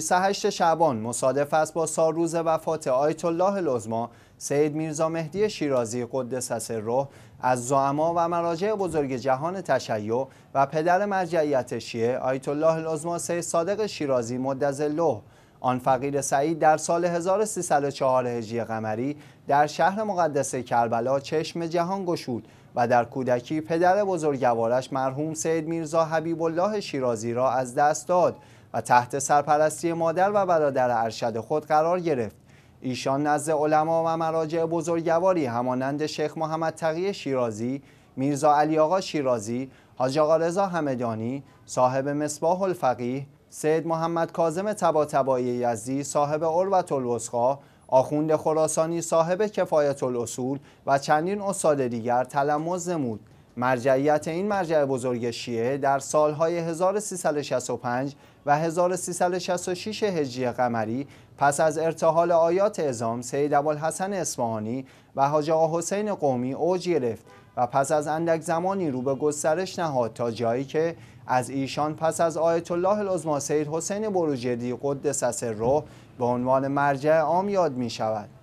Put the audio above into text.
28 شعبان مصادف است با روز وفات آیت الله لزما سید میرزا مهدی شیرازی قدس سره از زعما و مراجع بزرگ جهان تشیع و پدر مرجعیت شیعه آیت الله لزما سید صادق شیرازی مدظله آن فقیر سعید در سال 1304 هجری قمری در شهر مقدس کربلا چشم جهان گشود و در کودکی پدر بزرگوارش مرحوم سید میرزا حبیب الله شیرازی را از دست داد و تحت سرپرستی مادر و برادر ارشد خود قرار گرفت ایشان نزد علما و مراجع بزرگواری همانند شیخ محمد تقی شیرازی میرزا علی آقا شیرازی حاج آقا رضا همدانی صاحب مصباح الفقیه سید محمد کاظم تباتبایی یزدی صاحب عروت الوسقا آخوند خراسانی صاحب کفایت الاصول و چندین استاد دیگر تلمز نمود مرجعیت این مرجع بزرگ شیعه در سالهای 1365 و 1366 هجری قمری پس از ارتحال آیات ازام سید ابوالحسن اصفهانی و حاج حسین قومی اوج گرفت و پس از اندک زمانی رو به گسترش نهاد تا جایی که از ایشان پس از آیت الله العظما سید حسین بروجردی قدس سره به عنوان مرجع عام یاد می شود